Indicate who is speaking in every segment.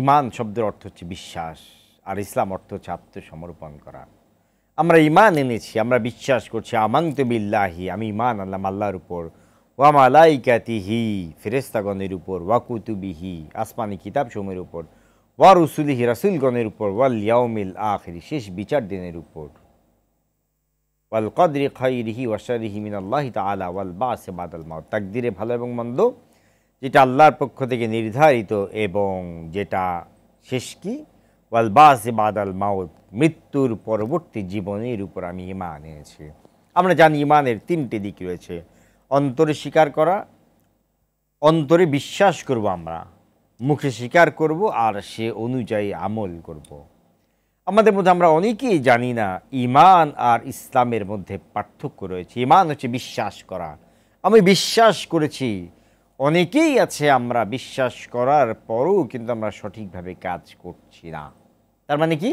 Speaker 1: ইমান শব্দের অর্থ হচ্ছে বিশ্বাস আর ইসলাম অর্থ হচ্ছে আত্মসমর্পণ করা আমরা ইমান এনেছি আমরা বিশ্বাস করছি তো বিল্লাহি আমি ইমান আল্লাহ আল্লাহর উপর ওয়া মালাইকাতিহি ফেরেস্তাগণের উপর ওয়াকুতুবিহি আসমানি কিতাবসমূহের উপর ওয়া রসুলিহি রাসুলগণের উপর ওয়াল ইয়াউমিল আখরি শেষ বিচার দিনের উপর ওয়াল কদরি রিহি ওয়াসারিহি মিন আল্লাহ তালা ওয়াল আসে বাদাল মা তাকদিরে ভালো এবং মন্দ যেটা আল্লাহর পক্ষ থেকে নির্ধারিত এবং যেটা শেষ কি ওয়ালবাস বাদাল মাউত মৃত্যুর পরবর্তী জীবনের উপর আমি ইমান এনেছি আমরা জানি ইমানের তিনটি দিক রয়েছে অন্তরে স্বীকার করা অন্তরে বিশ্বাস করব আমরা মুখে স্বীকার করব আর সে অনুযায়ী আমল করব। আমাদের মধ্যে আমরা অনেকেই জানি না ইমান আর ইসলামের মধ্যে পার্থক্য রয়েছে ইমান হচ্ছে বিশ্বাস করা আমি বিশ্বাস করেছি অনেকেই আছে আমরা বিশ্বাস করার পরও কিন্তু আমরা সঠিকভাবে কাজ করছি না তার মানে কি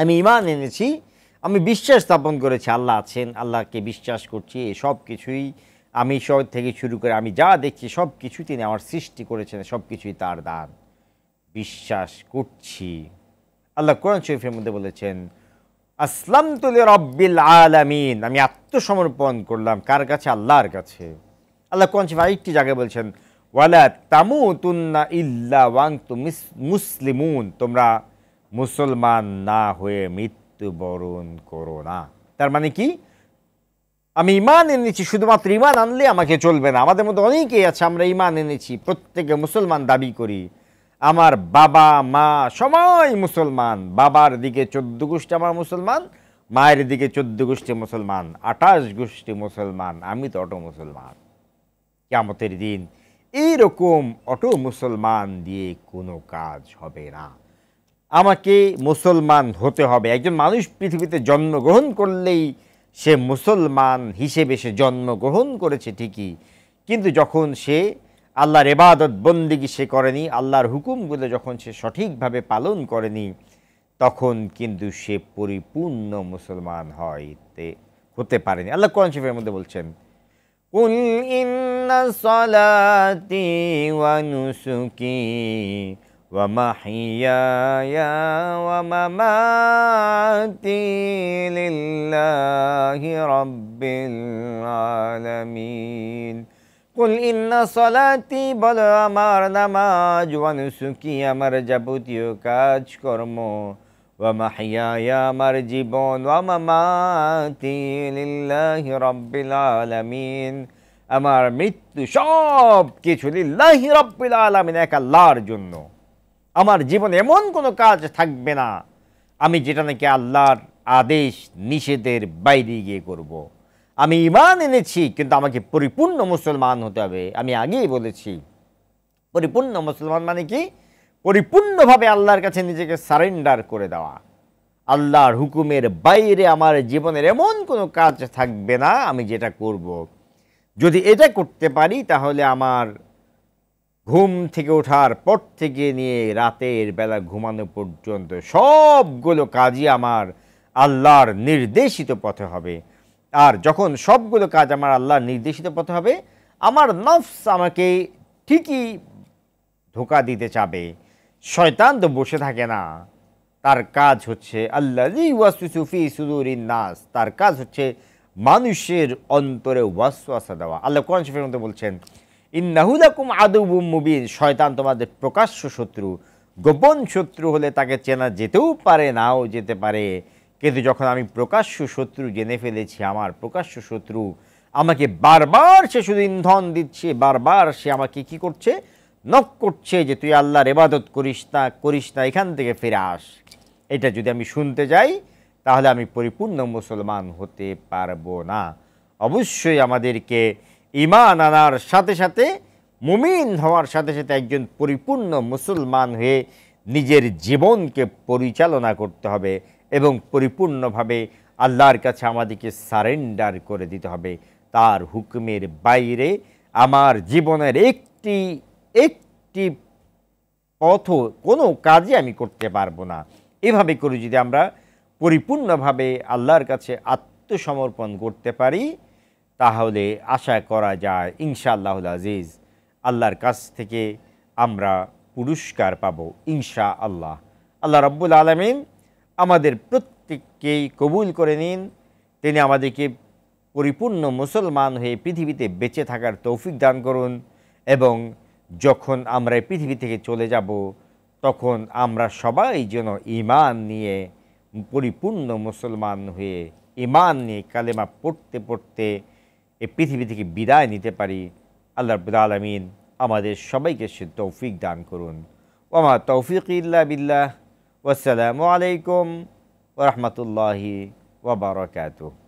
Speaker 1: আমি ইমান এনেছি আমি বিশ্বাস স্থাপন করেছি আল্লাহ আছেন আল্লাহকে বিশ্বাস করছি সব কিছুই আমি সব থেকে শুরু করে আমি যা দেখছি সব কিছু তিনি আমার সৃষ্টি করেছেন সব কিছুই তার দান বিশ্বাস করছি আল্লাহ কোরআন শরীফের মধ্যে বলেছেন আসলাম তুলে রব্বিল আলামিন আমি আত্মসমর্পণ করলাম কার কাছে আল্লাহর কাছে আল্লাহ কোরআন শরীফ আরেকটি জায়গায় বলছেন ওয়ালা তামু তুন্না ইল্লা ওয়াং তু মুসলিমুন তোমরা মুসলমান না হয়ে মৃত্যুবরণ করো না তার মানে কি আমি ইমান এনেছি শুধুমাত্র ইমান আনলে আমাকে চলবে না আমাদের মধ্যে অনেকেই আছে আমরা ইমান এনেছি প্রত্যেকে মুসলমান দাবি করি আমার বাবা মা সবাই মুসলমান বাবার দিকে চোদ্দ গোষ্ঠী আমার মুসলমান মায়ের দিকে চোদ্দ গোষ্ঠী মুসলমান আঠাশ গোষ্ঠী মুসলমান আমি তো অটো মুসলমান কেমতের দিন এই রকম অটো মুসলমান দিয়ে কোনো কাজ হবে না আমাকে মুসলমান হতে হবে একজন মানুষ পৃথিবীতে জন্মগ্রহণ করলেই সে মুসলমান হিসেবে সে জন্মগ্রহণ করেছে ঠিকই কিন্তু যখন সে আল্লাহর এবাদত বন্দিগি সে করেনি আল্লাহর হুকুমগুলো যখন সে সঠিকভাবে পালন করেনি তখন কিন্তু সে পরিপূর্ণ মুসলমান হয়তে হতে পারেনি আল্লাহ কোরআন মধ্যে বলছেন إن صلاتي ونسكي ومحياي ومماتي لله رب العالمين قل إن صلاتي বলো نماج ونسكي أمر جبوتي যাবতীয় كرمو ومحياي أمر جبون ومماتي لله رب العالمين আমার মৃত্যু সব কিছু লিল্লাহি রব্বিল আলামিন এক আল্লাহর জন্য আমার জীবনে এমন কোনো কাজ থাকবে না আমি যেটা নাকি আল্লাহর আদেশ নিষেধের বাইরে গিয়ে করব। আমি ইমান এনেছি কিন্তু আমাকে পরিপূর্ণ মুসলমান হতে হবে আমি আগেই বলেছি পরিপূর্ণ মুসলমান মানে কি পরিপূর্ণভাবে আল্লাহর কাছে নিজেকে সারেন্ডার করে দেওয়া আল্লাহর হুকুমের বাইরে আমার জীবনের এমন কোনো কাজ থাকবে না আমি যেটা করব। যদি এটা করতে পারি তাহলে আমার ঘুম থেকে ওঠার পর থেকে নিয়ে রাতের বেলা ঘুমানো পর্যন্ত সবগুলো কাজই আমার আল্লাহর নির্দেশিত পথে হবে আর যখন সবগুলো কাজ আমার আল্লাহর নির্দেশিত পথে হবে আমার নফস আমাকে ঠিকই ধোকা দিতে চাবে শয়তান তো বসে থাকে না তার কাজ হচ্ছে আল্লাহ সুফি সুদুরিন নাস তার কাজ হচ্ছে মানুষের অন্তরে ওয়াসওয়াসা দেওয়া আল্লাহ কোরআন শরীফের মধ্যে বলছেন ইন্নাহুদাকুম আদুবুম মুবিন শয়তান তোমাদের প্রকাশ্য শত্রু গোপন শত্রু হলে তাকে চেনা যেতেও পারে নাও যেতে পারে কিন্তু যখন আমি প্রকাশ্য শত্রু জেনে ফেলেছি আমার প্রকাশ্য শত্রু আমাকে বারবার সে শুধু ইন্ধন দিচ্ছে বারবার সে আমাকে কি করছে নখ করছে যে তুই আল্লাহর এবাদত করিস না করিস না এখান থেকে ফিরে আস এটা যদি আমি শুনতে যাই তাহলে আমি পরিপূর্ণ মুসলমান হতে পারবো না অবশ্যই আমাদেরকে ইমান আনার সাথে সাথে মুমিন হওয়ার সাথে সাথে একজন পরিপূর্ণ মুসলমান হয়ে নিজের জীবনকে পরিচালনা করতে হবে এবং পরিপূর্ণভাবে আল্লাহর কাছে আমাদেরকে সারেন্ডার করে দিতে হবে তার হুকুমের বাইরে আমার জীবনের একটি একটি পথ কোনো কাজে আমি করতে পারবো না এভাবে করে যদি আমরা পরিপূর্ণভাবে আল্লাহর কাছে আত্মসমর্পণ করতে পারি তাহলে আশা করা যায় আল্লাহ আজিজ আল্লাহর কাছ থেকে আমরা পুরস্কার পাব ইনশা আল্লাহ আল্লাহ রব্বুল আলমিন আমাদের প্রত্যেককেই কবুল করে নিন তিনি আমাদেরকে পরিপূর্ণ মুসলমান হয়ে পৃথিবীতে বেঁচে থাকার তৌফিক দান করুন এবং যখন আমরা পৃথিবী থেকে চলে যাব তখন আমরা সবাই যেন ইমান নিয়ে পরিপূর্ণ মুসলমান হয়ে ইমান নিয়ে কালেমা পড়তে পড়তে এ পৃথিবী থেকে বিদায় নিতে পারি আল্লাহ রবুল আলমিন আমাদের সবাইকে সে তৌফিক দান করুন ওমা তৌফিক ইল্লা বিল্লাহ ওসালামু আলাইকুম ওরহমতুল্লাহি ওবরাকাতুহ